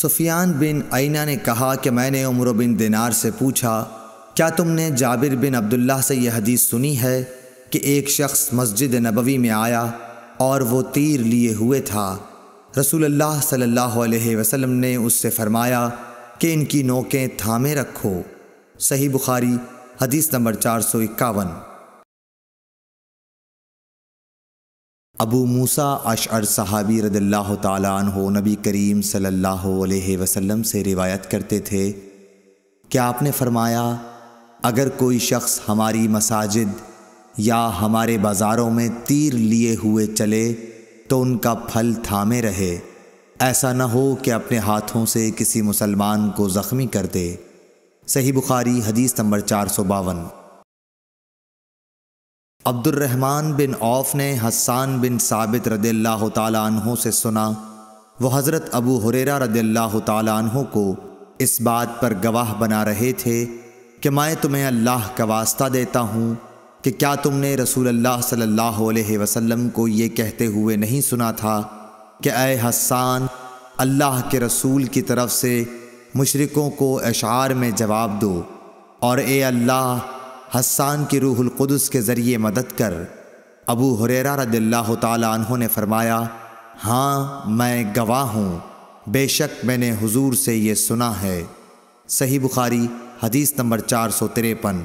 सुफियान बिन आइना ने कहा कि मैंने उम्र बिन दिनार से पूछा क्या तुमने जाबिर बिन अब्दुल्ला से यह हदीस सुनी है कि एक शख्स मस्जिद नबवी में आया और वो तीर लिए हुए था रसूल अल्लाह सल्लल्लाहु अलैहि वसल्लम ने उससे फरमाया कि इनकी नोकें थामे रखो सही बुखारी हदीस नंबर चार सौ इक्यावन अबू मूसा अशर सहाबी रदल्ला तु नबी करीम सल्लल्लाहु अलैहि वसल्लम से रिवायत करते थे क्या आपने फरमाया अगर कोई शख्स हमारी मसाजिद या हमारे बाज़ारों में तीर लिए हुए चले तो उनका फल थामे रहे ऐसा न हो कि अपने हाथों से किसी मुसलमान को ज़ख्मी कर दे सही बुखारी हदीस नंबर चार सौ बावन अब्दुलरहमान बिन औफ ने हसान बिन साबित रदी तहों से सुना वह हज़रत अबू हुरेरा रदी अल्लाह तहों को इस बात पर गवाह बना रहे थे कि मैं तुम्हें अल्लाह का वास्ता देता हूँ कि क्या तुमने रसूल अल्लाह सल्लल्लाहु अलैहि वसल्लम को ये कहते हुए नहीं सुना था कि अय हसान अल्लाह के रसूल की तरफ से मुशरकों को अशार में जवाब दो और ए अल्लाह हसान की रूहुल कुदस के ज़रिए मदद कर अबू हुरेरा रदिल्ला तु ने फरमाया हाँ मैं गवाह हूँ बेशक मैंने हुजूर से ये सुना है सही बुखारी हदीस नंबर चार सौ तिरपन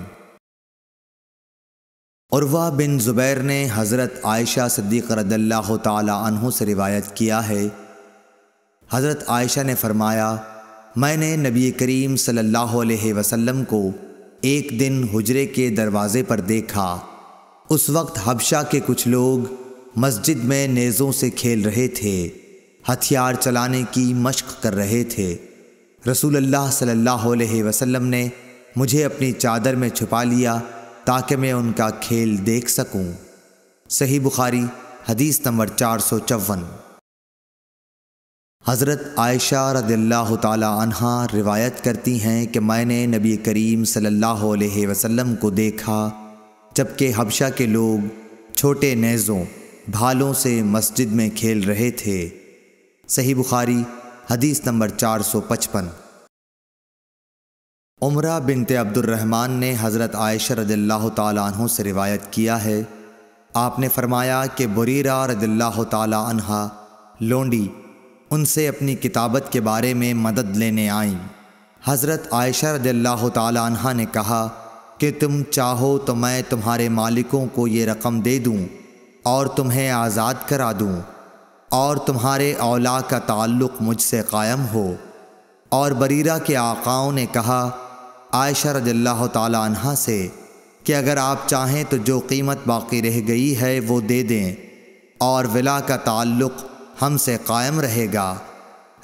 उर्वा बिन ज़ुबैर ने हज़रत आयशा सद्दीक़ रदल्ला तहों से रिवायत किया है हज़रत आयशा ने फरमाया मैंने नबी करीम सल्लल्लाहु अलैहि वसल्लम को एक दिन हुजरे के दरवाजे पर देखा उस वक्त हबशा के कुछ लोग मस्जिद में नेज़ों से खेल रहे थे हथियार चलाने की मशक कर रहे थे रसूल अल्लाह सल्लल्लाहु अलैहि वसल्लम ने मुझे अपनी चादर में छुपा लिया ताकि मैं उनका खेल देख सकूं। सही बुखारी हदीस नंबर चार सौ चौवन हज़रत आयशा रदिल्ल तहा रिवायत करती हैं कि मैंने नबी करीम सल्लल्लाहु अलैहि वसल्लम को देखा जबकि हबशा के लोग छोटे नेज़ों भालों से मस्जिद में खेल रहे थे सही बुखारी हदीस नंबर चार सौ पचपन उम्र बिनते अब्दुलरहमान ने हज़रत आयशा रदल्ला तहों से रिवायत किया है आपने फरमाया कि बुरीरा रदिल्ल तहा लोंडी उनसे अपनी किताबत के बारे में मदद लेने आईं हज़रत आयशा रदल्ला तहा ने कहा कि तुम चाहो तो मैं तुम्हारे मालिकों को ये रकम दे दूँ और तुम्हें आज़ाद करा दूँ और तुम्हारे औला का ताल्लुक़ मुझसे कायम हो और बरीरा के आकाओं ने कहा आयशा रदल्ला तहा से कि अगर आप चाहें तो जो कीमत बाकी रह गई है वो दे दें और विला का ताल्लुक़ हमसे कायम रहेगा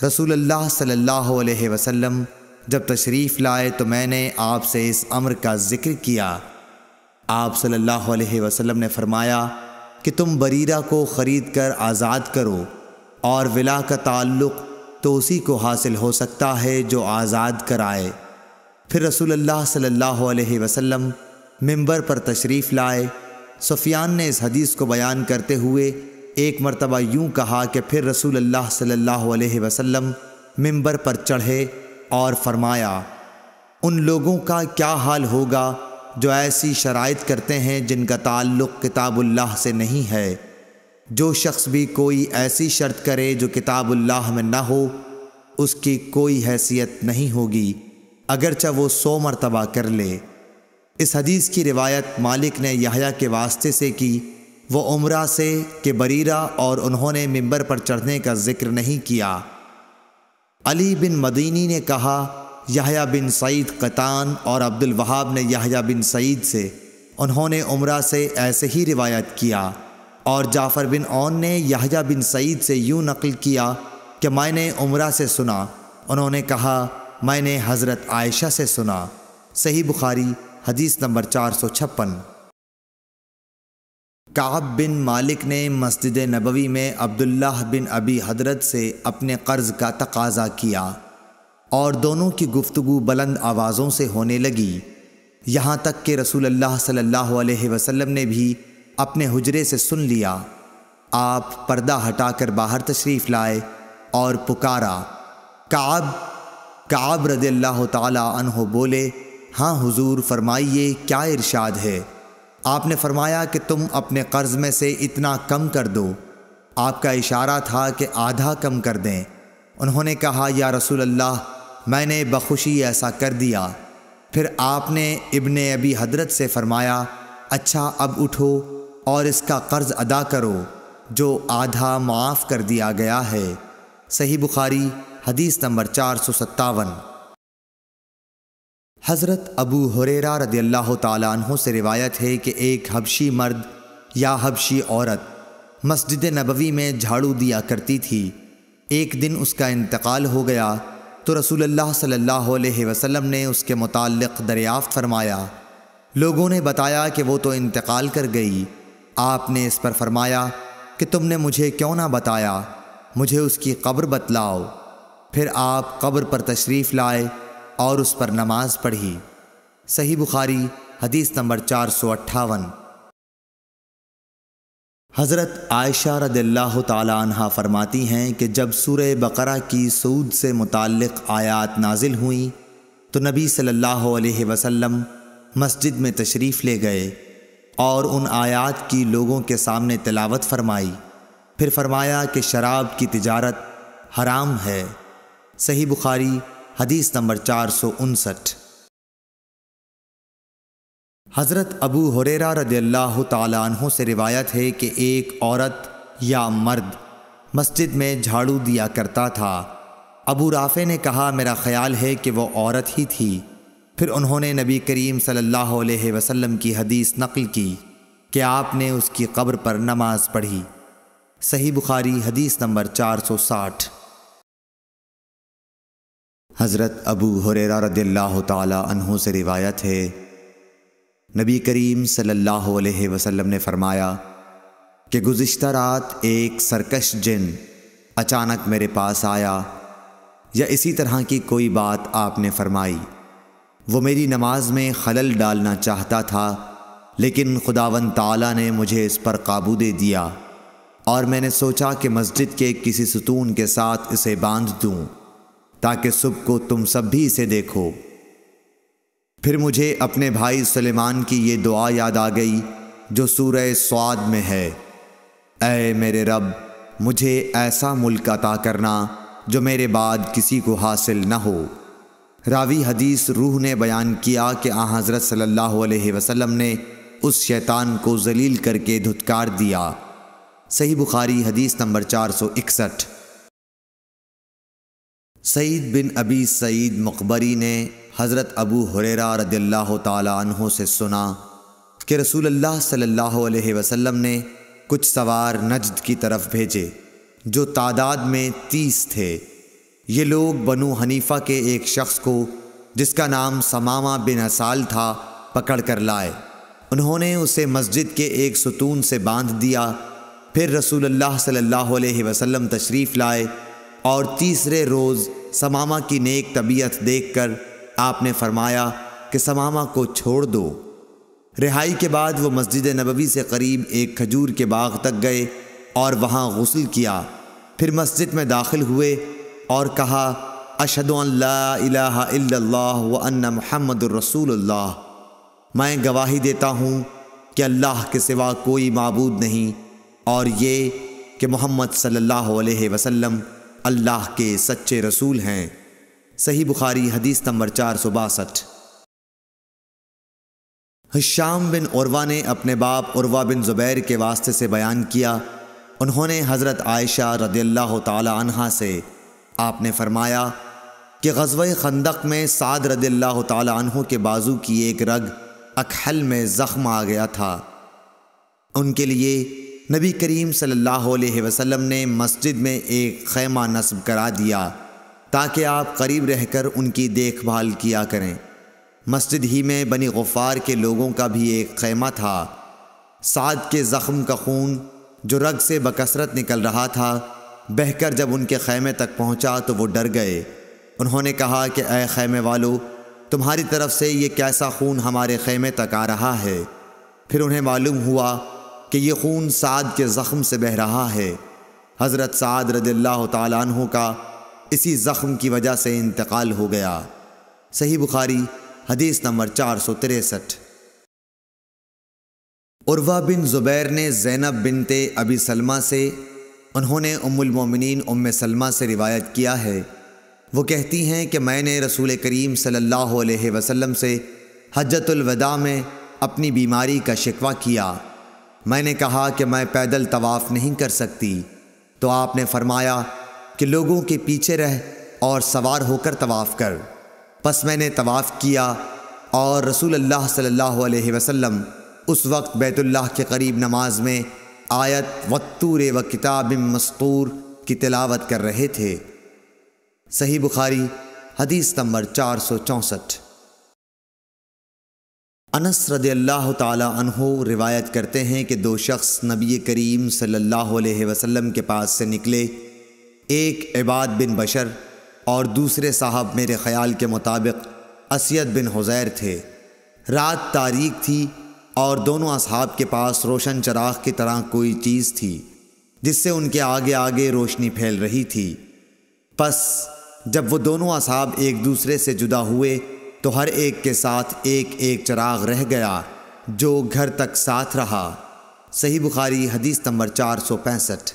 रसूल अल्लाह सल्लल्लाहु अलैहि वसल्लम जब तशरीफ़ लाए तो मैंने आपसे इस अमर का ज़िक्र किया आप सल्लल्लाहु अलैहि वसल्लम ने फरमाया कि तुम बरीरा को ख़रीद कर आज़ाद करो और विला का ताल्लुक़ तो उसी को हासिल हो सकता है जो आज़ाद कराए फिर रसूल अल्लाह सल्लल्लाहु अलैहि वसल्लम मिंबर पर तशरीफ़ लाए सुफियान ने इस हदीस को बयान करते हुए एक मरतबा यूं कहा कि फिर रसूल अल्लाह सल्लल्लाहु अलैहि वसल्लम मिंबर पर चढ़े और फरमाया उन लोगों का क्या हाल होगा जो ऐसी शराइत करते हैं जिनका ताल्लुक़ किताबुल्लाह से नहीं है जो शख्स भी कोई ऐसी शर्त करे जो किताबुल्लाह में ना हो उसकी कोई हैसियत नहीं होगी अगरचा वो सौ मरतबा कर ले इस हदीस की रिवायत मालिक ने यहया के वास्ते से की वो उम्रा से कि बरीरा और उन्होंने मिंबर पर चढ़ने का जिक्र नहीं किया अली बिन मदीनी ने कहा याहया बिन सईद कतान और अब्दुल वहाब ने याहया बिन सईद से उन्होंने उमरा से ऐसे ही रिवायत किया और जाफ़र बिन ओन ने याहया बिन सईद से यूँ नकल किया कि मैंने उम्रा से सुना उन्होंने कहा मैंने हज़रत आयशा से सुना सही बुखारी हदीस नंबर चार सौ छप्पन काब बिन मालिक ने मस्जिद नबवी में अब्दुल्लाह बिन अबी हजरत से अपने कर्ज़ का तकाजा किया और दोनों की गुफ्तु बुलंद आवाज़ों से होने लगी यहाँ तक कि रसूल अल्लाह सल्लल्लाहु अलैहि वसल्लम ने भी अपने हुजरे से सुन लिया आप पर्दा हटाकर बाहर तशरीफ़ लाए और पुकारा काब काब रज़ी अल्लाह तहो बोले हाँ हुजूर फरमाइए क्या इरशाद है आपने फरमाया कि तुम अपने कर्ज में से इतना कम कर दो आपका इशारा था कि आधा कम कर दें उन्होंने कहा या रसूल अल्लाह मैंने बखुशी ऐसा कर दिया फिर आपने इबन अबी हजरत से फरमाया अच्छा अब उठो और इसका कर्ज अदा करो जो आधा माफ़ कर दिया गया है सही बुखारी हदीस नंबर चार सौ सत्तावन हज़रत अबू हुरेरा रदी अल्लाह तहों से रिवायत है कि एक हबशी मर्द या हबशी औरत मस्जिद नबवी में झाड़ू दिया करती थी एक दिन उसका इंतकाल हो गया तो रसूलुल्लाह सल्लल्लाहु अलैहि वसल्लम ने उसके मुतालिक दरियाफ़त फरमाया लोगों ने बताया कि वो तो इंतकाल कर गई आपने इस पर फरमाया कि तुमने मुझे क्यों ना बताया मुझे उसकी कब्र बतलाओ फिर आप कब्र पर तशरीफ़ लाए और उस पर नमाज पढ़ी सही बुखारी हदीस नंबर चार सौ अट्ठावन हज़रत आयशा रदिल्ला तहा फरमाती हैं कि जब सूर बकरा की सूद से मुतक़ आयात नाजिल हुई तो नबी सल्लल्लाहु अलैहि वसल्लम मस्जिद में तशरीफ़ ले गए और उन आयात की लोगों के सामने तलावत फरमाई फिर फरमाया कि शराब की तिजारत हराम है सही बुखारी हदीस नंबर चार सौ उनसठ हज़रत अबू हुरेरा रदील्ला तु से रिवायत है कि एक औरत या मर्द मस्जिद में झाड़ू दिया करता था अबू राफ़े ने कहा मेरा ख्याल है कि वो औरत ही थी फिर उन्होंने नबी करीम सल्लल्लाहु अलैहि वसल्लम की हदीस नकल की कि आपने उसकी कब्र पर नमाज़ पढ़ी सही बुखारी हदीस नंबर चार सौ साठ हज़रत अबू हुरेरा रदिल्लाहु तहों से रिवायत है नबी करीम सल्लल्लाहु अलैहि वसल्लम ने फरमाया कि गुज्त रात एक सरकश जिन अचानक मेरे पास आया या इसी तरह की कोई बात आपने फरमाई वो मेरी नमाज में खलल डालना चाहता था लेकिन खुदावन ताला ने मुझे इस पर काबू दे दिया और मैंने सोचा कि मस्जिद के किसी सुतून के साथ इसे बांध दूँ ताकि सुबह को तुम सब भी इसे देखो फिर मुझे अपने भाई सलेमान की ये दुआ याद आ गई जो सूरह स्वाद में है ऐ मेरे रब मुझे ऐसा मुल्क अता करना जो मेरे बाद किसी को हासिल न हो रावी हदीस रूह ने बयान किया कि आ हज़रत सल्लल्लाहु अलैहि वसल्लम ने उस शैतान को जलील करके धुतकार दिया सही बुखारी हदीस नंबर चार सौ इकसठ सईद बिन अबी सईद मकबरी ने हज़रत अबू हुरेरा रदील्ला तहों से सुना कि रसूल अल्लाह सल्लल्लाहु अलैहि वसल्लम ने कुछ सवार नजद की तरफ भेजे जो तादाद में तीस थे ये लोग बनु हनीफा के एक शख्स को जिसका नाम समामा बिन असाल था पकड़ कर लाए उन्होंने उसे मस्जिद के एक सुतून से बांध दिया फिर रसूलुल्लाह सल्लल्लाहु अलैहि वसल्लम तशरीफ़ लाए और तीसरे रोज़ समामा की नेक तबीयत देखकर आपने फरमाया कि समामा को छोड़ दो रिहाई के बाद वो मस्जिद नबवी से करीब एक खजूर के बाग तक गए और वहाँ गसल किया फिर मस्जिद में दाखिल हुए और कहा अशद महमद रसूल मैं गवाही देता हूँ कि अल्लाह के सिवा कोई मबूद नहीं और ये कि मोहम्मद सल्ला अलैहि अल्लाह के सच्चे रसूल हैं सही बुखारी हदीस नंबर चार सौ बासठ हश्याम बिन औरवा ने अपने बाप औरवा बिन ज़ुबैर के वास्ते से बयान किया उन्होंने हज़रत आयशा रदील्ला तहा से आपने फरमाया कि गजब खंदक में साद रदील्ला तहों के बाजू की एक रग अखहल में ज़ख्म आ गया था उनके लिए नबी करीम सल्लल्लाहु अलैहि वसल्लम ने मस्जिद में एक खैमा नस्ब करा दिया ताकि आप करीब रहकर उनकी देखभाल किया करें मस्जिद ही में बनी गफ़ार के लोगों का भी एक खैमा था साद के ज़ख़म का खून जो रग से बकसरत निकल रहा था बहकर जब उनके खैमे तक पहुंचा तो वो डर गए उन्होंने कहा कि अय खैमे वालों तुम्हारी तरफ से ये कैसा खून हमारे खैमे तक आ रहा है फिर उन्हें मालूम हुआ कि ये खून साद के ज़ख़म से बह रहा है हज़रत साद रदल्ला तु का इसी ज़ख़म की वजह से इंतकाल हो गया सही बुखारी हदीस नंबर चार सौ तिरसठ उर्वा बिन ज़ुबैर ने ज़ैनब बिनते अबी सलमा से उन्होंने उमुलमोमिन उम सलमा से रिवायत किया है वो कहती हैं कि मैंने रसूल करीम सल्लल्लाहु अलैहि वसल्लम से हजतुलवदा में अपनी बीमारी का शिकवा किया मैंने कहा कि मैं पैदल तवाफ़ नहीं कर सकती तो आपने फरमाया कि लोगों के पीछे रह और सवार होकर तवाफ़ कर बस मैंने तवाफ़ किया और रसूल अल्लाह सल्लल्लाहु अलैहि वसल्लम उस वक्त बैतुल्लाह के करीब नमाज में आयत वत्तूर व किताब मस्तूर की तिलावत कर रहे थे सही बुखारी हदीस नंबर चार सौ चौंसठ अनस रदी अल्लाह रिवायत करते हैं कि दो शख्स नबी करीम सल्लल्लाहु अलैहि वसल्लम के पास से निकले एक इबाद बिन बशर और दूसरे साहब मेरे ख़्याल के मुताबिक असियत बिन हुज़ैर थे रात तारीख थी और दोनों असहाब के पास रोशन चराग की तरह कोई चीज़ थी जिससे उनके आगे आगे रोशनी फैल रही थी बस जब वो दोनों असहाब एक दूसरे से जुदा हुए तो हर एक के साथ एक एक चराग रह गया जो घर तक साथ रहा सही बुखारी हदीस नंबर चार सौ पैंसठ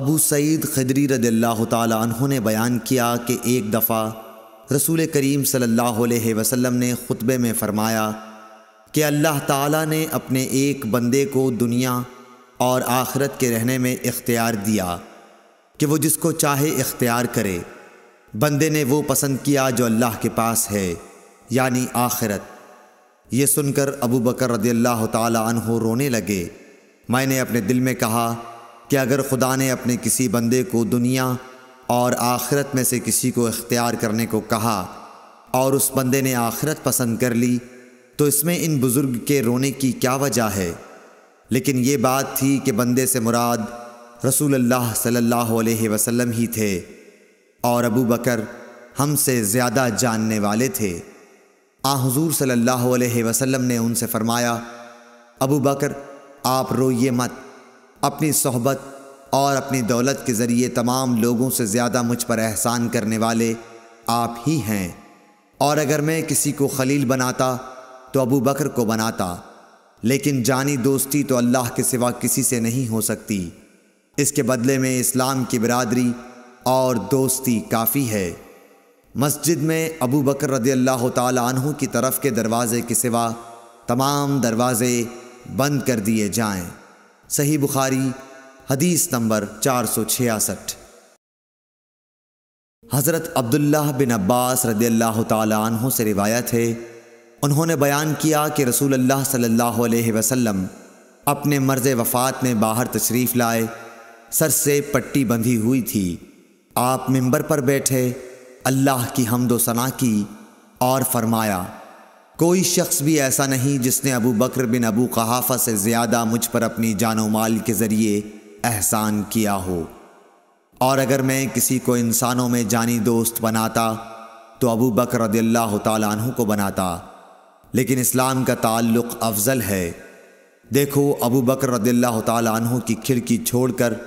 अबू सईद खदरी रदल्ला तहों ने बयान किया कि एक दफ़ा रसूल करीम सल्लल्लाहु अलैहि वसल्लम ने ख़ुतबे में फ़रमाया कि अल्लाह ताला ने अपने एक बंदे को दुनिया और आखरत के रहने में इख्तियार दिया कि वो जिसको चाहे इख्तियार करे बंदे ने वो पसंद किया जो अल्लाह के पास है यानी आखिरत ये सुनकर अबू बकर रदी अल्लाह तहु रोने लगे मैंने अपने दिल में कहा कि अगर खुदा ने अपने किसी बंदे को दुनिया और आखिरत में से किसी को इख्तियार करने को कहा और उस बंदे ने आखिरत पसंद कर ली तो इसमें इन बुज़ुर्ग के रोने की क्या वजह है लेकिन ये बात थी कि बंदे से मुराद रसूल अल्लाह सल्लल्लाहु अलैहि वसल्लम ही थे और अबू बकर हमसे ज़्यादा जानने वाले थे आ हजूर सल्लल्लाहु अलैहि वसल्लम ने उनसे फरमाया अबू बकर आप रोइए मत अपनी सोहबत और अपनी दौलत के ज़रिए तमाम लोगों से ज़्यादा मुझ पर एहसान करने वाले आप ही हैं और अगर मैं किसी को खलील बनाता तो अबू बकर को बनाता लेकिन जानी दोस्ती तो अल्लाह के सिवा किसी से नहीं हो सकती इसके बदले में इस्लाम की बरदरी और दोस्ती काफ़ी है मस्जिद में अबू बकर रदी अल्लाह तु की तरफ के दरवाज़े के सिवा तमाम दरवाज़े बंद कर दिए जाएं। सही बुखारी हदीस नंबर चार सौ छियासठ हज़रत अब्दुल्ला बिन अब्बास रदी अल्लाह तु से रिवायत है उन्होंने बयान किया कि रसूल अल्लाह सल्लल्लाहु अलैहि वसल्लम अपने मर्ज़ वफ़ात में बाहर तशरीफ़ लाए सर से पट्टी बंधी हुई थी आप मिंबर पर बैठे अल्लाह की हमदो सना की और फरमाया कोई शख्स भी ऐसा नहीं जिसने अबू बकर बिन अबू कहाफ़ा से ज़्यादा मुझ पर अपनी जानो माल के ज़रिए एहसान किया हो और अगर मैं किसी को इंसानों में जानी दोस्त बनाता तो अबू बकर तू तु को बनाता लेकिन इस्लाम का ताल्लुक़ अफजल है देखो अबू बकर रदील्ला तु की खिड़की छोड़कर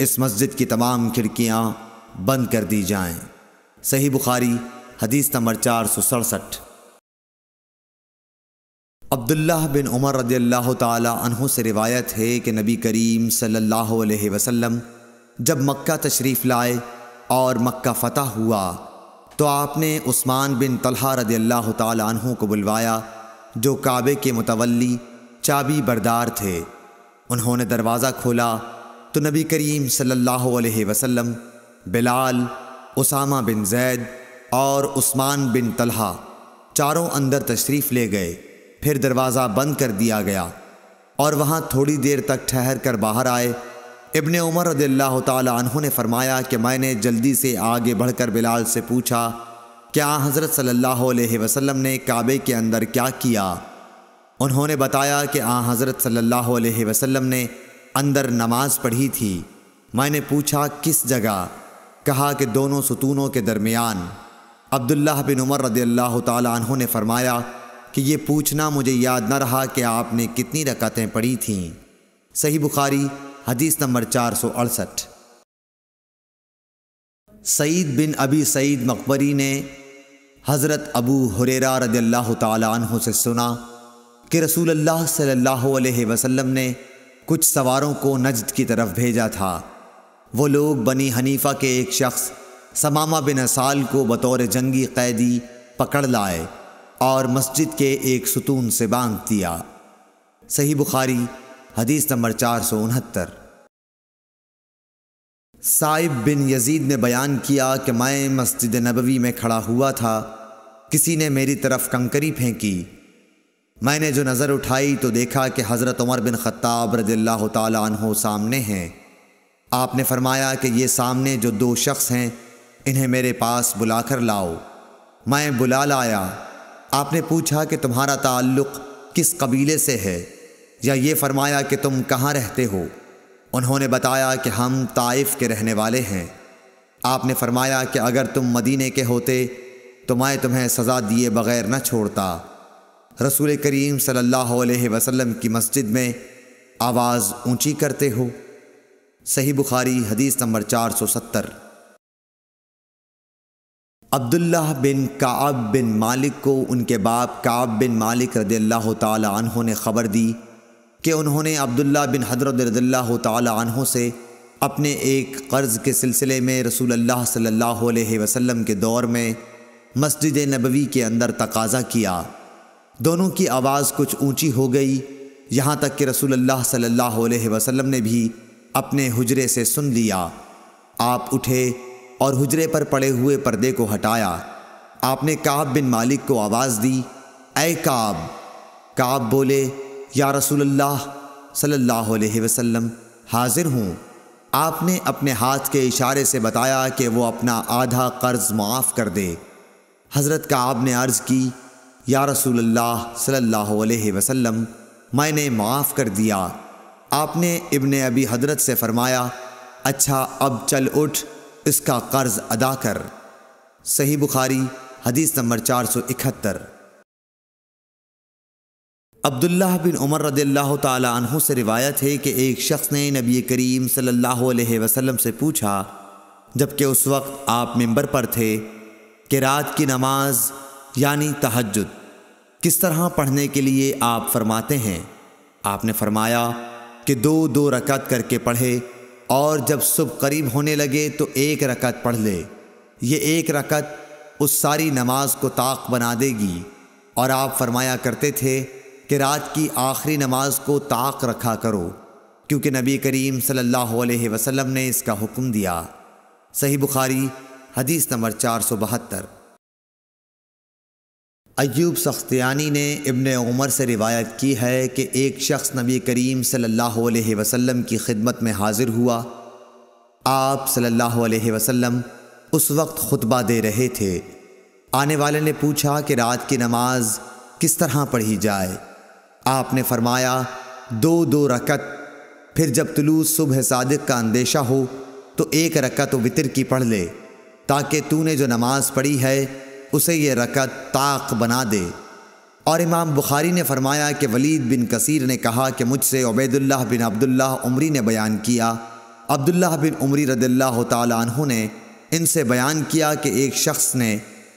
इस मस्जिद की तमाम खिड़कियाँ बंद कर दी जाएं। सही बुखारी हदीस नंबर चार सौ सड़सठ अब्दुल्ला बिन उमर रदी अल्लाह तहों से रिवायत है कि नबी करीम सल्लल्लाहु अलैहि वसल्लम जब मक्का तशरीफ़ लाए और मक्का फ़तह हुआ तो आपने उस्मान बिन तलहा रदी अल्लाह तहों को बुलवाया जो काबे के मुतवली चाबी बरदार थे उन्होंने दरवाज़ा खोला तो नबी करीम सल्लल्लाहु अलैहि वसल्लम बिलाल उसामा बिन जैद और उस्मान बिन तलहा चारों अंदर तशरीफ़ ले गए फिर दरवाज़ा बंद कर दिया गया और वहाँ थोड़ी देर तक ठहर कर बाहर आए इबन उमर रदील्ला तहों ने फरमाया कि मैंने जल्दी से आगे बढ़कर बिलाल से पूछा क्या हज़रत सल्लल्लाहु अलैहि वसल्लम ने काबे के अंदर क्या किया उन्होंने बताया कि आ हाँ, हज़रत सल्लल्लाहु अलैहि वसल्लम ने अंदर नमाज पढ़ी थी मैंने पूछा किस जगह कहा कि दोनों सुतूनों के दरमियान अब्दुल्ला बिन उमर रदी अल्लाह तहों ने फरमाया कि ये पूछना मुझे याद न रहा कि आपने कितनी रकतें पढ़ी थीं सही बुखारी हदीस नंबर चार सौ अड़सठ सईद बिन अबी सईद मकबरी ने हज़रत अबू हुरेरा रदी अल्लाह तहों से सुना कि रसूल अल्लाह सल्लल्लाहु अलैहि वसल्लम ने कुछ सवारों को नजद की तरफ भेजा था वो लोग बनी हनीफा के एक शख्स समामा बिन असाल को बतौर जंगी कैदी पकड़ लाए और मस्जिद के एक सुतून से बांध दिया सही बुखारी हदीस नंबर चार सौ उनहत्तर साइब बिन यजीद ने बयान किया कि मैं मस्जिद नबवी में खड़ा हुआ था किसी ने मेरी तरफ कंकरी फेंकी मैंने जो नज़र उठाई तो देखा कि हज़रत उमर बिन ख़त्ताब रज़ी अल्लाह सामने हैं आपने फरमाया कि ये सामने जो दो शख्स हैं इन्हें मेरे पास बुला कर लाओ मैं बुला लाया आपने पूछा कि तुम्हारा ताल्लुक़ किस कबीले से है या ये फरमाया कि तुम कहाँ रहते हो उन्होंने बताया कि हम ताइफ के रहने वाले हैं आपने फरमाया कि अगर तुम मदीने के होते तो मैं तुम्हें सज़ा दिए बगैर न छोड़ता रसूल करीम सल्लल्लाहु अलैहि वसल्लम की मस्जिद में आवाज़ ऊंची करते हो सही बुखारी हदीस नंबर 470 अब्दुल्लाह बिन काब बिन मालिक को उनके बाप काब बिन मालिक रदी अल्लाह तहों ने ख़बर दी कि उन्होंने अब्दुल्ला बिन हजरत रदी तहों से अपने एक कर्ज़ के सिलसिले में रसूल अल्लाह सल्लल्लाहु अलैहि वसल्लम के दौर में मस्जिद नबवी के अंदर तकाजा किया दोनों की आवाज़ कुछ ऊंची हो गई यहाँ तक कि रसूल अल्लाह सल्लल्लाहु अलैहि वसल्लम ने भी अपने हुजरे से सुन लिया आप उठे और हुजरे पर पड़े हुए पर्दे को हटाया आपने काब बिन मालिक को आवाज़ दी ए काब काब बोले या रसूलुल्लाह सल्लल्लाहु अलैहि वसल्लम हाजिर हूँ आपने अपने हाथ के इशारे से बताया कि वो अपना आधा कर्ज़ माफ़ कर दे हज़रत काब ने अर्ज़ की या रसूलुल्लाह सल्लल्लाहु अलैहि वसल्लम मैंने माफ़ कर दिया आपने इब्ने अबी हजरत से फरमाया अच्छा अब चल उठ इसका कर्ज अदा कर सही बुखारी हदीस नंबर चार सौ इकहत्तर अब्दुल्ला बिन उमर रदील्ला तहों से रिवायत है कि एक शख्स ने नबी करीम सल्लल्लाहु अलैहि वसल्लम से पूछा जबकि उस वक्त आप मेंबर पर थे कि रात की नमाज यानी तहजद किस तरह पढ़ने के लिए आप फरमाते हैं आपने फरमाया कि दो दो रकत करके पढ़े और जब सुबह करीब होने लगे तो एक रकत पढ़ ले ये एक रकत उस सारी नमाज को ताक बना देगी और आप फरमाया करते थे कि रात की आखिरी नमाज को ताक रखा करो क्योंकि नबी करीम सल्लल्लाहु अलैहि वसल्लम ने इसका हुक्म दिया सही बुखारी हदीस नंबर चार सौ बहत्तर अयूब सख्तियानी ने इबन उमर से रिवायत की है कि एक शख्स नबी करीम सल्लल्लाहु अलैहि वसल्लम की खिदमत में हाजिर हुआ आप सल्लल्लाहु अलैहि वसल्लम उस वक्त खुतबा दे रहे थे आने वाले ने पूछा कि रात की नमाज किस तरह पढ़ी जाए आपने फरमाया दो दो रकत फिर जब तुलू सुबह सादिक का अंदेशा हो तो एक रकत वितर की पढ़ ले ताकि तूने जो नमाज पढ़ी है उसे यह रकत ताक बना दे और इमाम बुखारी ने फरमाया कि वलीद बिन कसीर ने कहा कि मुझसे उबैदुल्लाह बिन अब्दुल्लाह उमरी ने बयान किया अब्दुल्लाह बिन उमरी रदल्ला तु ने इनसे बयान किया कि एक शख्स ने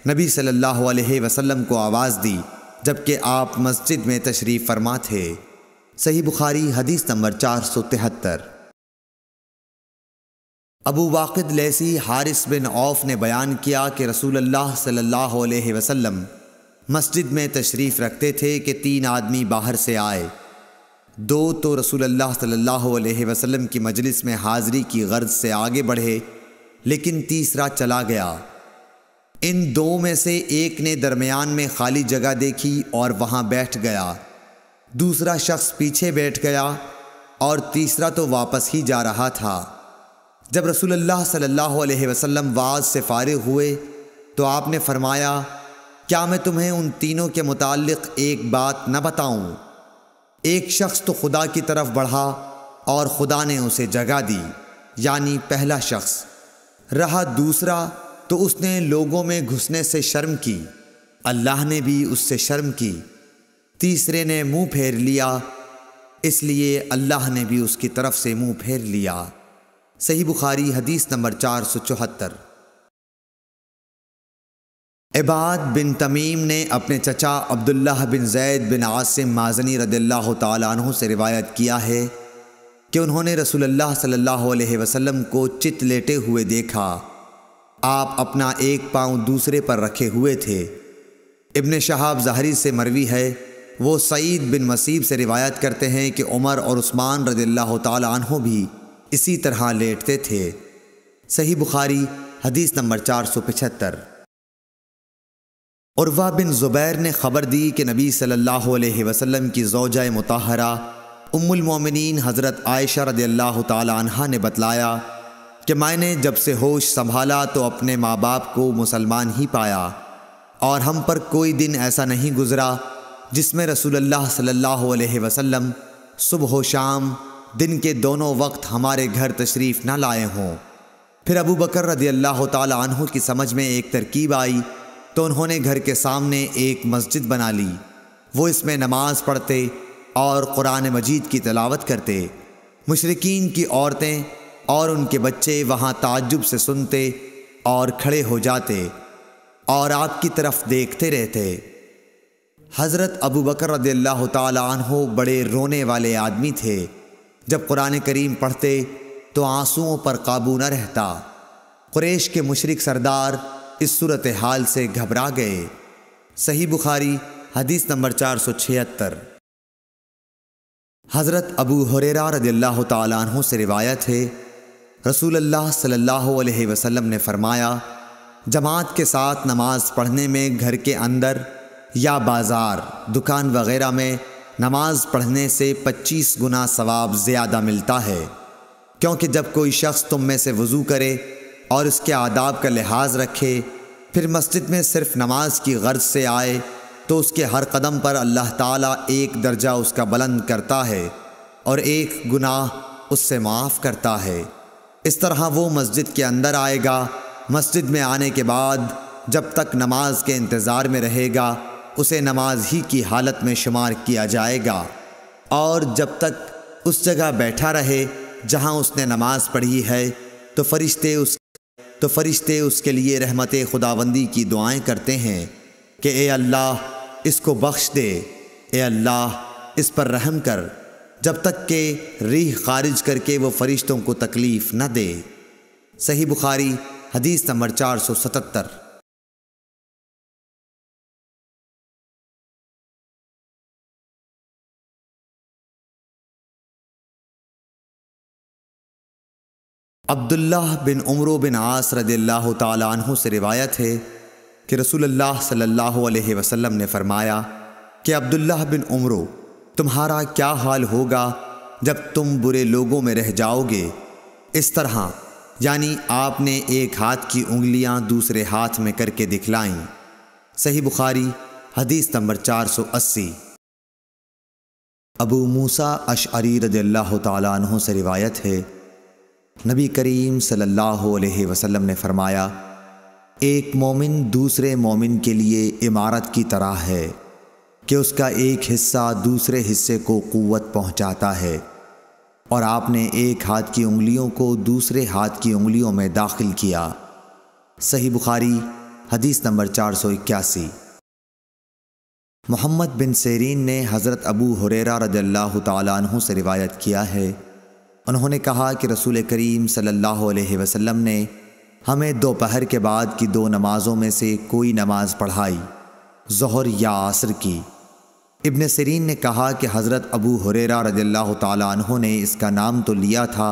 नबी सल्लल्लाहु अलैहि वसल्लम को आवाज़ दी जबकि आप मस्जिद में तशरीफ़ फरमा थे सही बुखारी हदीस नंबर चार सौ तिहत्तर Abu Waqid Laisi Haris bin Auf ने बयान किया कि अल्लाह सल्लल्लाहु अलैहि वसल्लम मस्जिद में तशरीफ़ रखते थे कि तीन आदमी बाहर से आए दो तो अल्लाह सल्लल्लाहु अलैहि वसल्लम की मजलिस में हाज़िरी की गर्ज से आगे बढ़े लेकिन तीसरा चला गया इन दो में से एक ने दरमियान में खाली जगह देखी और वहाँ बैठ गया दूसरा शख्स पीछे बैठ गया और तीसरा तो वापस ही जा रहा था जब रसूलुल्लाह सल्लल्लाहु अलैहि वसल्लम वाज से फारिग हुए तो आपने फरमाया क्या मैं तुम्हें उन तीनों के मुतालिक एक बात न बताऊं? एक शख्स तो खुदा की तरफ बढ़ा और खुदा ने उसे जगह दी यानी पहला शख्स रहा दूसरा तो उसने लोगों में घुसने से शर्म की अल्लाह ने भी उससे शर्म की तीसरे ने मुंह फेर लिया इसलिए अल्लाह ने भी उसकी तरफ से मुंह फेर लिया सही बुखारी हदीस नंबर चार सौ चौहत्तर इबाद बिन तमीम ने अपने चचा अब्दुल्ला बिन जैद बिन आसिम माजनी रदल्ला तु से रिवायत किया है कि उन्होंने रसूलुल्लाह सल्लल्लाहु अलैहि वसल्लम को चित लेटे हुए देखा आप अपना एक पांव दूसरे पर रखे हुए थे इब्ने शहाब जहरी से मरवी है वो सईद बिन मसीब से रिवायत करते हैं कि उमर और उस्मान रदल्ला तु भी इसी तरह लेटते थे सही बुखारी हदीस नंबर चार सौ पचहत्तर और बिन ज़ुबैर ने ख़बर दी कि नबी सल्लल्लाहु अलैहि वसल्लम की जोजा उम्मुल मोमिनीन हज़रत आयशा रदी अल्लाह तहा ने बतलाया कि मैंने जब से होश संभाला तो अपने माँ बाप को मुसलमान ही पाया और हम पर कोई दिन ऐसा नहीं गुज़रा जिसमें रसूलुल्लाह सल्लल्लाहु अलैहि वसल्लम सुबह शाम दिन के दोनों वक्त हमारे घर तशरीफ़ न लाए हों फिर अबू बकर रदी अल्लाह तहों की समझ में एक तरकीब आई तो उन्होंने घर के सामने एक मस्जिद बना ली वो इसमें नमाज पढ़ते और क़ुरान मजीद की तलावत करते मुशरकिन की औरतें और उनके बच्चे वहाँ ताजुब से सुनते और खड़े हो जाते और आपकी तरफ देखते रहते हज़रत अबू बकर रदी अल्लाह तहों बड़े रोने वाले आदमी थे जब कुरान करीम पढ़ते तो आंसुओं पर काबू न रहता कुरेश के मशरक़ सरदार इस सूरत हाल से घबरा गए सही बुखारी हदीस नंबर चार सौ छिहत्तर हज़रत अबू हुरेरा रदील्ला तु से रिवायत है रसूल अल्लाह सल्लल्लाहु अलैहि वसल्लम ने फरमाया जमात के साथ नमाज़ पढ़ने में घर के अंदर या बाज़ार दुकान वगैरह में नमाज पढ़ने से 25 गुना सवाब ज़्यादा मिलता है क्योंकि जब कोई शख्स तुम में से वज़ू करे और उसके आदाब का लिहाज रखे फिर मस्जिद में सिर्फ नमाज की गर्ज से आए तो उसके हर कदम पर अल्लाह ताला एक दर्जा उसका बुलंद करता है और एक गुनाह उससे माफ़ करता है इस तरह वो मस्जिद के अंदर आएगा मस्जिद में आने के बाद जब तक नमाज के इंतज़ार में रहेगा उसे नमाज ही की हालत में शुमार किया जाएगा और जब तक उस जगह बैठा रहे जहाँ उसने नमाज पढ़ी है तो फरिश्ते उस तो फरिश्ते उसके लिए रहमत खुदाबंदी की दुआएं करते हैं कि ए अल्लाह इसको बख्श दे ए अल्लाह इस पर रहम कर जब तक के रीह खारिज करके वो फरिश्तों को तकलीफ़ न दे सही बुखारी हदीस नंबर चार सौ सतहत्तर अब्दुल्लाह बिन उमर बिन आस रदील्ला तु से रिवायत है कि रसूलुल्लाह सल्लल्लाहु अलैहि वसल्लम ने फरमाया कि अब्दुल्लाह बिन उमर तुम्हारा क्या हाल होगा जब तुम बुरे लोगों में रह जाओगे इस तरह यानी आपने एक हाथ की उंगलियां दूसरे हाथ में करके दिखलाईं सही बुखारी हदीस नंबर 480 अबू मूसा अशअरी अरी अल्लाह तु से रिवायत है नबी करीम सल्लल्लाहु अलैहि वसल्लम ने फरमाया एक मोमिन दूसरे मोमिन के लिए इमारत की तरह है कि उसका एक हिस्सा दूसरे हिस्से को क़वत पहुंचाता है और आपने एक हाथ की उंगलियों को दूसरे हाथ की उंगलियों में दाखिल किया सही बुखारी हदीस नंबर चार सौ इक्यासी मोहम्मद बिन सेरीन ने हज़रत अबू हुरेरा रजल्ला तु से रिवायत किया है उन्होंने कहा कि रसूल करीम सल्लल्लाहु अलैहि वसल्लम ने हमें दोपहर के बाद की दो नमाज़ों में से कोई नमाज़ पढ़ाई जहर या आसर की इब्ने सरीन ने कहा कि हज़रत अबू हुरेरा रज़ल्ला तु ने इसका नाम तो लिया था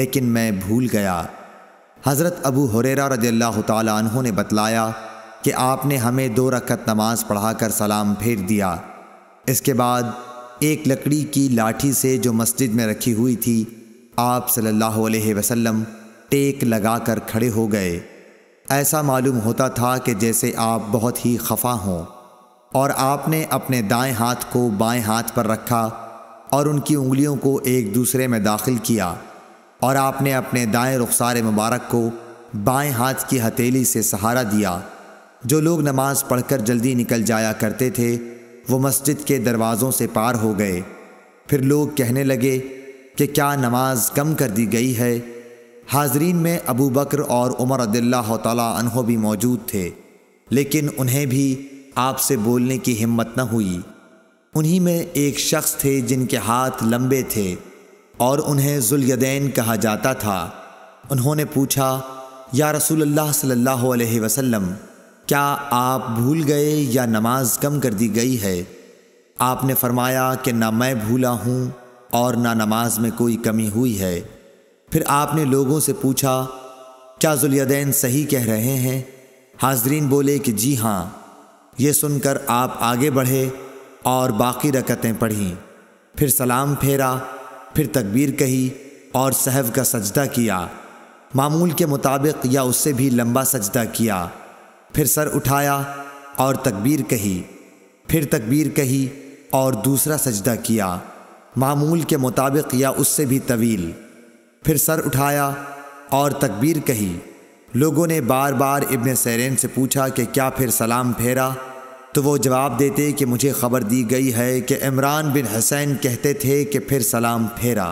लेकिन मैं भूल गया हज़रत अबू हुरेरा रज़ल्ला तहों ने बतलाया कि आपने हमें दो रकत नमाज पढ़ाकर सलाम फेर दिया इसके बाद एक लकड़ी की लाठी से जो मस्जिद में रखी हुई थी आप सल्लल्लाहु अलैहि वसल्लम टेक लगाकर खड़े हो गए ऐसा मालूम होता था कि जैसे आप बहुत ही खफा हों और आपने अपने दाएं हाथ को बाएं हाथ पर रखा और उनकी उंगलियों को एक दूसरे में दाखिल किया और आपने अपने दाएं रुखसार मुबारक को बाएं हाथ की हथेली से सहारा दिया जो लोग नमाज़ पढ़कर जल्दी निकल जाया करते थे वो मस्जिद के दरवाज़ों से पार हो गए फिर लोग कहने लगे कि क्या नमाज कम कर दी गई है हाजरीन में अबू बकर और उमर अदिल्ला भी मौजूद थे लेकिन उन्हें भी आपसे बोलने की हिम्मत न हुई उन्हीं में एक शख्स थे जिनके हाथ लंबे थे और उन्हें जुलयदैन कहा जाता था उन्होंने पूछा या रसूल अल्लाह सल्लल्लाहु अलैहि वसल्लम क्या आप भूल गए या नमाज कम कर दी गई है आपने फरमाया कि ना मैं भूला हूँ और ना नमाज में कोई कमी हुई है फिर आपने लोगों से पूछा क्या जुलयदैन सही कह रहे हैं हाजरीन बोले कि जी हाँ ये सुनकर आप आगे बढ़े और बाकी रकतें पढ़ीं फिर सलाम फेरा फिर तकबीर कही और सहव का सजदा किया मामूल के मुताबिक या उससे भी लंबा सजदा किया फिर सर उठाया और तकबीर कही फिर तकबीर कही और दूसरा सजदा किया मामूल के मुताबिक या उससे भी तवील फिर सर उठाया और तकबीर कही लोगों ने बार बार इब्न सैरन से पूछा कि क्या फिर सलाम फेरा तो वो जवाब देते कि मुझे ख़बर दी गई है कि इमरान बिन हसैन कहते थे कि फिर सलाम फेरा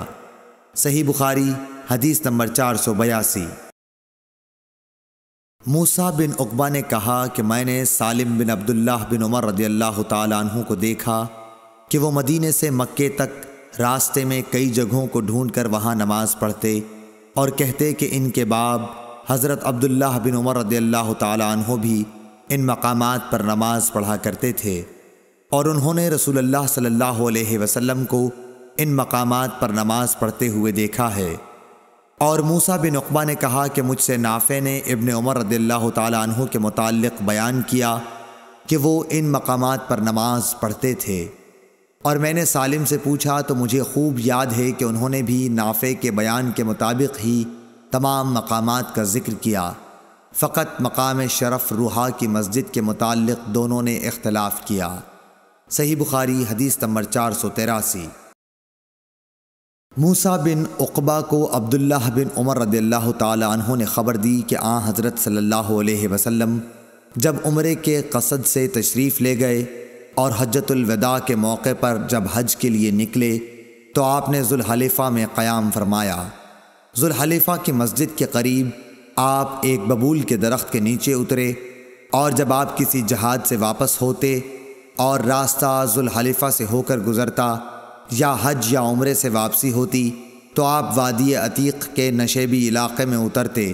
सही बुखारी हदीस नंबर चार सौ बयासी मूसा बिन उकबा ने कहा कि मैंने सालिम बिन अब्दुल्लाह बिन उमर रदी अल्लाह तु को देखा कि वो मदीने से मक्के तक रास्ते में कई जगहों को ढूंढ कर वहाँ नमाज़ पढ़ते और कहते कि इनके बाब हज़रत अब्दुल्लाह बिन उमर रदी अल्लाह तु भी इन मकाम पर नमाज पढ़ा करते थे और उन्होंने रसूलुल्लाह सल्लल्लाहु अलैहि वसल्लम को इन मकाम पर नमाज़ पढ़ते हुए देखा है और मूसा बिन उकबा ने कहा कि मुझसे नाफे ने इबन उमर रदील्ला के मुतक़ बयान किया कि वो इन मकाम पर नमाज पढ़ते थे और मैंने सालिम से पूछा तो मुझे खूब याद है कि उन्होंने भी नाफे के बयान के मुताबिक ही तमाम मकाम का जिक्र किया फ़कत मकाम शरफ रूहा की मस्जिद के मुतक़ दोनों ने इख्तलाफ किया सही बुखारी हदीस नंबर चार सौ तिरासी मूसा बिन उकबा को अब्दुल्लाह बिन उमर रदील्ला तहों ने ख़बर दी कि आ हज़रत अलैहि वसम जब उम्र के कसद से तशरीफ़ ले गए और हजतुलविदा के मौके पर जब हज के लिए निकले तो आपने जुल्हलीफ़ा में क़याम फरमाया जुल्हलीफ़ा की मस्जिद के करीब आप एक बबूल के दरख्त के नीचे उतरे और जब आप किसी जहाज से वापस होते और रास्ता जुल्हलीफ़ा से होकर गुज़रता या हज या उम्र से वापसी होती तो आप वादी अतीक के नशेबी इलाके में उतरते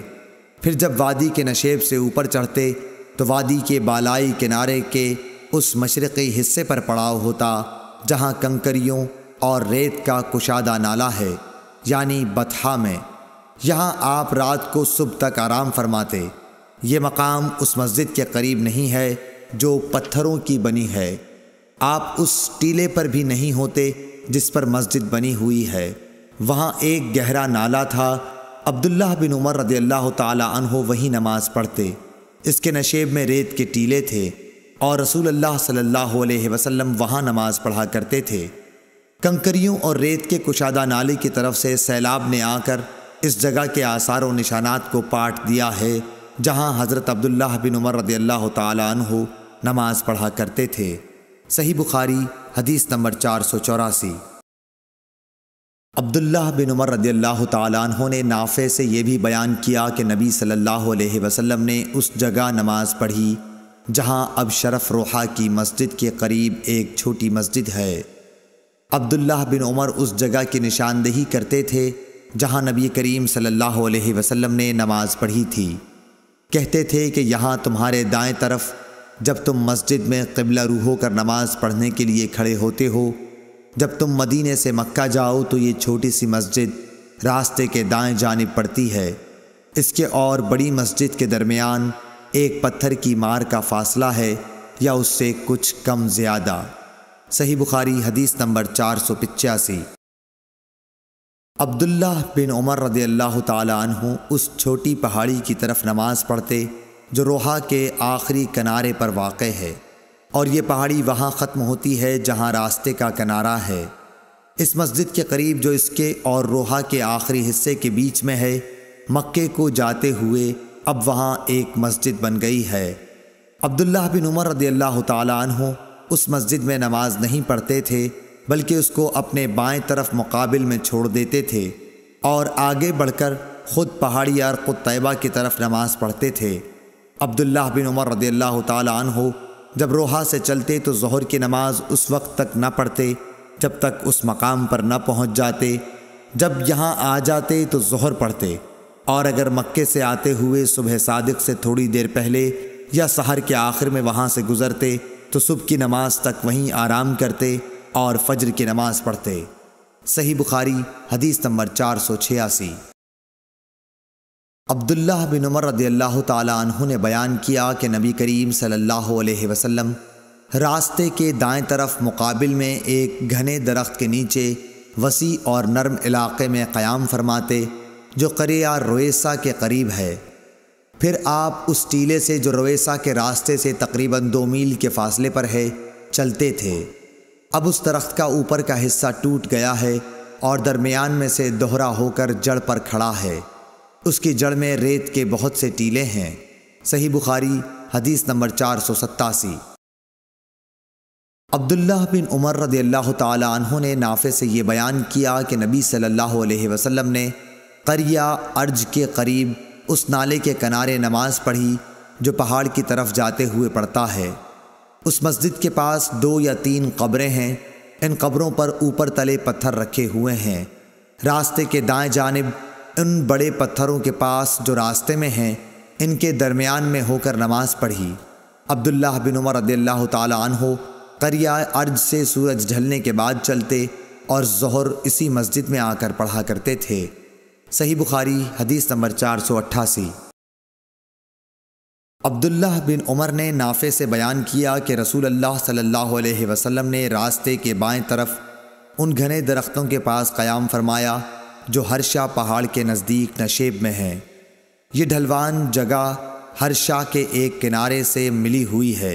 फिर जब वादी के नशेब से ऊपर चढ़ते तो वादी के बालाई किनारे के उस मशरक़ी हिस्से पर पड़ाव होता जहाँ कंकरियों और रेत का कुशादा नाला है यानी बथहा में यहाँ आप रात को सुबह तक आराम फरमाते ये मकाम उस मस्जिद के करीब नहीं है जो पत्थरों की बनी है आप उस टीले पर भी नहीं होते जिस पर मस्जिद बनी हुई है वहाँ एक गहरा नाला था अब्दुल्लाह बिन उमर रदी अल्लाह तहो वहीं नमाज़ पढ़ते इसके नशेब में रेत के टीले थे और रसूल अल्लाह सल्लल्लाहु अलैहि वसल्लम वहाँ नमाज़ पढ़ा करते थे कंकरियों और रेत के कुशादा नाले की तरफ से सैलाब ने आकर इस जगह के आसार व निशानात को पाट दिया है जहाँ हज़रत अब्दुल्ला बिन उमर रदी अल्लाह तहो नमाज़ पढ़ा करते थे सही बुखारी हदीस नंबर चार सौ चौरासी अब्दुल्ला बिन उमर रदी अल्लाह तु ने नाफे से ये भी बयान किया कि नबी सल्लल्लाहु अलैहि वसल्लम ने उस जगह नमाज़ पढ़ी जहां अब शरफ रोहा की मस्जिद के करीब एक छोटी मस्जिद है अब्दुल्ला बिन उमर उस जगह की निशानदेही करते थे जहां नबी करीम सल्लल्लाहु अलैहि वसल्लम ने नमाज़ पढ़ी थी कहते थे कि यहाँ तुम्हारे दाएँ तरफ़ जब तुम मस्जिद में कबला रू होकर नमाज पढ़ने के लिए खड़े होते हो जब तुम मदीने से मक्का जाओ तो ये छोटी सी मस्जिद रास्ते के दाएं जानी पड़ती है इसके और बड़ी मस्जिद के दरमियान एक पत्थर की मार का फासला है या उससे कुछ कम ज़्यादा सही बुखारी हदीस नंबर चार सौ पिचासी अब्दुल्ला बिन उमर रदी अल्लाह तु उस छोटी पहाड़ी की तरफ नमाज़ पढ़ते जो रोहा के आखिरी किनारे पर वाक़ है और ये पहाड़ी वहाँ ख़त्म होती है जहाँ रास्ते का किनारा है इस मस्जिद के करीब जो इसके और रोहा के आखिरी हिस्से के बीच में है मक्के को जाते हुए अब वहाँ एक मस्जिद बन गई है अब्दुल्ला बिन उमर रदी अल्लाह तु उस मस्जिद में नमाज नहीं पढ़ते थे बल्कि उसको अपने बाएं तरफ मुकाबिल में छोड़ देते थे और आगे बढ़कर ख़ुद पहाड़ी यार तयबा की तरफ नमाज़ पढ़ते थे अब्दुल्लाह बिन उमर रदी अल्लाह तन जब रोहा से चलते तो जहर की नमाज उस वक्त तक न पढ़ते जब तक उस मकाम पर न पहुंच जाते जब यहाँ आ जाते तो जहर पढ़ते और अगर मक्के से आते हुए सुबह सादिक से थोड़ी देर पहले या शहर के आखिर में वहाँ से गुज़रते तो सुबह की नमाज तक वहीं आराम करते और फ़ज्र की नमाज पढ़ते सही बुखारी हदीस नंबर चार सौ छियासी अब्दुल्लाह बिन उमर रदी अल्लाह तु ने बयान किया कि नबी करीम सल्लल्लाहु रास्ते के दाएं तरफ मुकाबिल में एक घने दरख्त के नीचे वसी और नर्म इलाके में क़याम फरमाते जो करिया रोएसा के करीब है फिर आप उस टीले से जो रोएसा के रास्ते से तकरीबन दो मील के फासले पर है चलते थे अब उस दरख्त का ऊपर का हिस्सा टूट गया है और दरमियान में से दोहरा होकर जड़ पर खड़ा है उसकी जड़ में रेत के बहुत से टीले हैं सही बुखारी हदीस नंबर चार सौ सत्तासी अब्दुल्ला बिन उमर रदी अल्लाह तहों ने नाफे से ये बयान किया कि नबी सल्लल्लाहु अलैहि वसल्लम ने करिया अर्ज के करीब उस नाले के किनारे नमाज पढ़ी जो पहाड़ की तरफ जाते हुए पड़ता है उस मस्जिद के पास दो या तीन कब्रें हैं इन कब्रों पर ऊपर तले पत्थर रखे हुए हैं रास्ते के दाएं जानब उन बड़े पत्थरों के पास जो रास्ते में हैं इनके दरमियान में होकर नमाज पढ़ी अब्दुल्ला बिन उमर रदील्ला तहो करिया अर्ज से सूरज ढलने के बाद चलते और जहर इसी मस्जिद में आकर पढ़ा करते थे सही बुखारी हदीस नंबर चार सौ अट्ठासी अब्दुल्ला बिन उमर ने नाफे से बयान किया कि रसूल अल्लाह सल्लल्लाहु अलैहि वसल्लम ने रास्ते के बाएं तरफ उन घने दरख्तों के पास क़याम फरमाया जो हर्षा पहाड़ के नज़दीक नशेब में है ये ढलवान जगह हर्षा के एक किनारे से मिली हुई है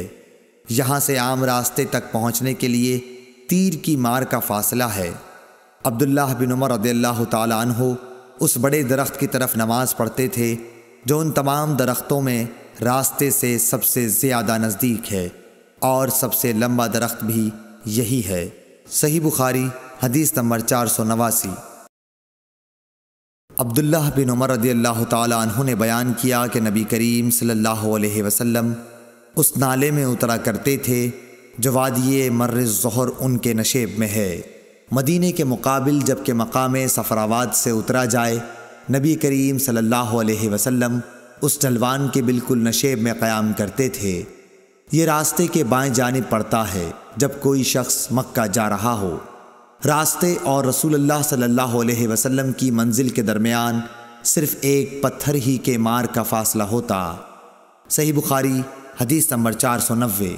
यहाँ से आम रास्ते तक पहुँचने के लिए तीर की मार का फासला है अब्दुल्लाह बिन उमर रदील्ला हो उस बड़े दरख्त की तरफ नमाज़ पढ़ते थे जो उन तमाम दरख्तों में रास्ते से सबसे ज़्यादा नज़दीक है और सबसे लंबा दरख्त भी यही है सही बुखारी हदीस नंबर चार सौ नवासी अब्दुल्लाह बिन उमर रदी अल्लाह तु ने बयान किया कि नबी करीम सल्लल्लाहु अलैहि वसल्लम उस नाले में उतरा करते थे जो वादिय मर्र जहर उनके नशेब में है मदीने के मुकाबिल जबकि मकाम सफराबाद से उतरा जाए नबी करीम सल्लल्लाहु अलैहि वसल्लम उस डलवान के बिल्कुल नशेब में क़्याम करते थे ये रास्ते के बाएं जाने पड़ता है जब कोई शख्स मक्का जा रहा हो रास्ते और रसूलुल्लाह सल्लल्लाहु अलैहि वसल्लम की मंजिल के दरमियान सिर्फ एक पत्थर ही के मार का फासला होता सही बुखारी हदीस नंबर चार सौ नब्बे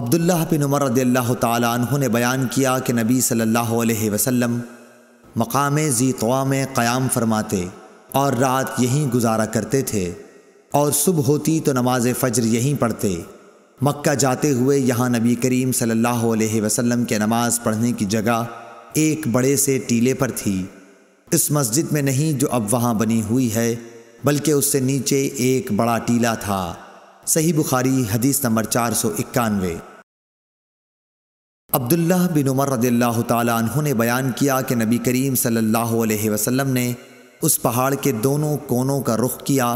अब्दुल्ला बिन उमर रदील्ला तु ने बयान किया कि नबी सल्लल्लाहु अलैहि वसल्लम मकाम जी तवा में क़याम फरमाते और रात यहीं गुजारा करते थे और सुबह होती तो नमाज फ़जर यहीं पढ़ते मक्का जाते हुए यहाँ नबी करीम सल्लल्लाहु अलैहि वसल्लम के नमाज़ पढ़ने की जगह एक बड़े से टीले पर थी इस मस्जिद में नहीं जो अब वहाँ बनी हुई है बल्कि उससे नीचे एक बड़ा टीला था सही बुखारी हदीस नंबर चार सौ इक्यानवे अब्दुल्ला बिन उमर रदील्ला तु ने बयान किया कि नबी करीम सल्लल्लाहु अलैहि वसल्लम ने उस पहाड़ के दोनों कोनों का रुख किया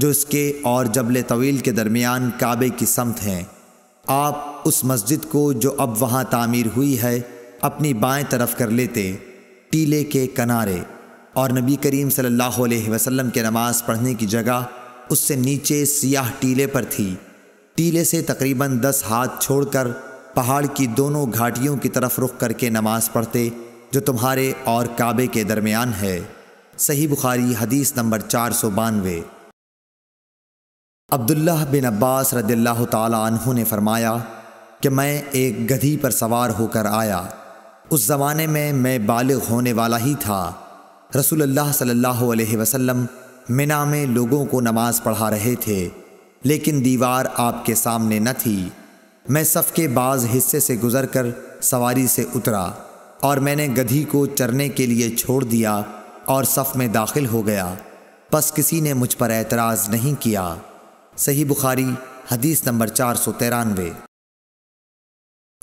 जो इसके और जबल तवील के दरमियान काबे की समत हैं आप उस मस्जिद को जो अब वहाँ तामीर हुई है अपनी बाएं तरफ कर लेते टीले के किनारे और नबी करीम सल्लल्लाहु अलैहि वसल्लम के नमाज पढ़ने की जगह उससे नीचे सियाह टीले पर थी टीले से तकरीबन दस हाथ छोड़कर पहाड़ की दोनों घाटियों की तरफ रुख करके नमाज पढ़ते जो तुम्हारे और काबे के दरमियान है सही बुखारी हदीस नंबर चार सौ बानवे अब्दुल्लाह बिन अब्बास रदील्ला तहु ने फरमाया कि मैं एक गधी पर सवार होकर आया उस ज़माने में मैं बालग होने वाला ही था रसूलुल्लाह सल्ला वसलम मिना में लोगों को नमाज़ पढ़ा रहे थे लेकिन दीवार आपके सामने न थी मैं सफ़ के बाद हिस्से से गुज़र कर सवारी से उतरा और मैंने गधी को चरने के लिए छोड़ दिया और सफ़ में दाखिल हो गया बस किसी ने मुझ पर एतराज़ नहीं किया सही बुखारी हदीस नंबर चार सौ तिरानवे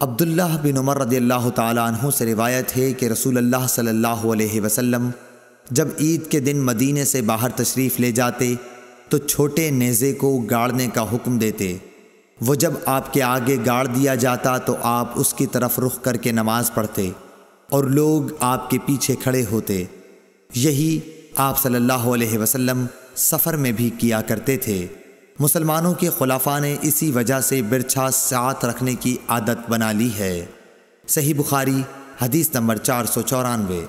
अब्दुल्ला बिन उमर रदी अल्लाह तु से रिवायत है कि रसूल अल्लाह सल्लल्लाहु अलैहि वसल्लम जब ईद के दिन मदीने से बाहर तशरीफ़ ले जाते तो छोटे नेज़े को गाड़ने का हुक्म देते वो जब आपके आगे गाड़ दिया जाता तो आप उसकी तरफ रुख करके नमाज़ पढ़ते और लोग आपके पीछे खड़े होते यही आप सल्लल्लाहु अलैहि वसल्लम सफ़र में भी किया करते थे मुसलमानों के खुलाफा ने इसी वजह से बिरछा साथ रखने की आदत बना ली है सही बुखारी हदीस नंबर चार सौ चौरानवे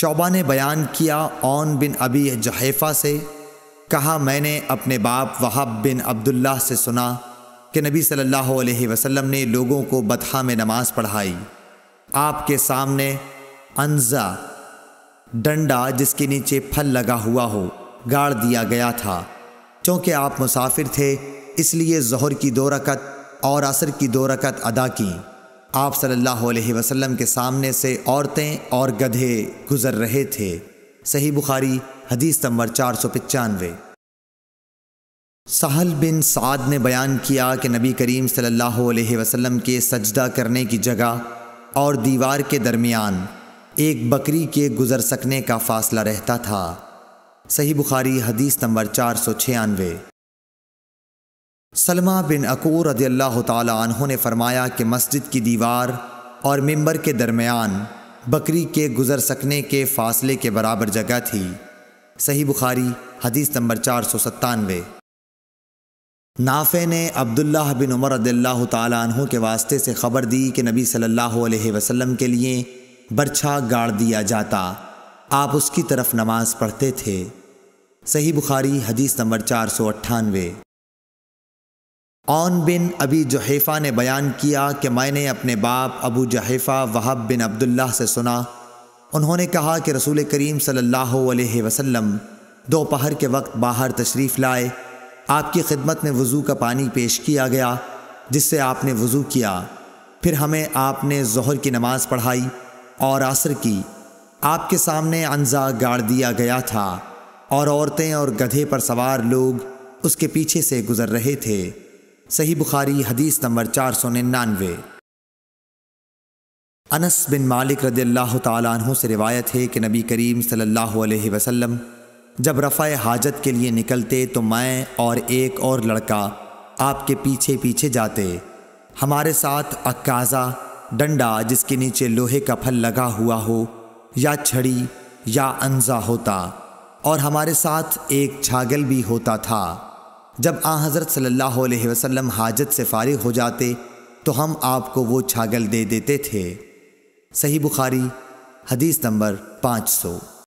शोबा ने बयान किया ओन बिन अबी जहैफ़ा से कहा मैंने अपने बाप वहाब बिन अब्दुल्ला से सुना कि नबी सल्लल्लाहु अलैहि वसल्लम ने लोगों को बतहा में नमाज़ पढ़ाई आपके सामने अनजा डंडा जिसके नीचे फल लगा हुआ हो गाड़ दिया गया था क्योंकि आप मुसाफिर थे इसलिए जहर की दो रकत और असर की दो रकत अदा की आप सल्लल्लाहु अलैहि वसल्लम के सामने से औरतें और गधे गुजर रहे थे सही बुखारी हदीस नंबर चार सौ पचानवे सहल बिन साद ने बयान किया कि नबी करीम सल्लल्लाहु अलैहि वसल्लम के सजदा करने की जगह और दीवार के दरमियान एक बकरी के गुज़र सकने का फासला रहता था सही बुखारी हदीस नंबर चार सौ छियानवे सलमा बिन अकूर रदी अल्लाह तहों ने फरमाया कि मस्जिद की दीवार और मेंबर के दरमियान बकरी के गुज़र सकने के फासले के बराबर जगह थी सही बुखारी हदीस नंबर चार सौ सत्तानवे नाफे ने अब्दुल्ला बिन उमर रदील्ला तहों के वास्ते से ख़बर दी कि नबी सल्लल्लाहु अलैहि वसल्लम के लिए बरछा गाड़ दिया जाता आप उसकी तरफ नमाज़ पढ़ते थे सही बुखारी हदीस नंबर चार सौ अट्ठानवे ऑन बिन अबी जहेफ़ा ने बयान किया कि मैंने अपने बाप अबू जहेफ़ा वहाब बिन अब्दुल्ला से सुना उन्होंने कहा कि रसूल करीम सल्ला अलैहि दोपहर के वक्त बाहर तशरीफ़ लाए आपकी खिदमत में वज़ू का पानी पेश किया गया जिससे आपने वज़ू किया फिर हमें आपने जहर की नमाज़ पढ़ाई और असर की आपके सामने अनजा गाड़ दिया गया था और औरतें और गधे पर सवार लोग उसके पीछे से गुजर रहे थे सही बुखारी हदीस नंबर चार सौ निन्यानवे अनस बिन मालिक रदी तु से रिवायत है कि नबी करीम सल्लल्लाहु अलैहि वसल्लम जब रफ़ा हाजत के लिए निकलते तो मैं और एक और लड़का आपके पीछे पीछे जाते हमारे साथ अक्काज़ा डंडा जिसके नीचे लोहे का फल लगा हुआ हो या छड़ी या अनजा होता और हमारे साथ एक छागल भी होता था जब आ हज़रत सल्लल्लाहु अलैहि वसल्लम हाजत से फारिग हो जाते तो हम आपको वो छागल दे देते थे सही बुखारी हदीस नंबर पाँच सौ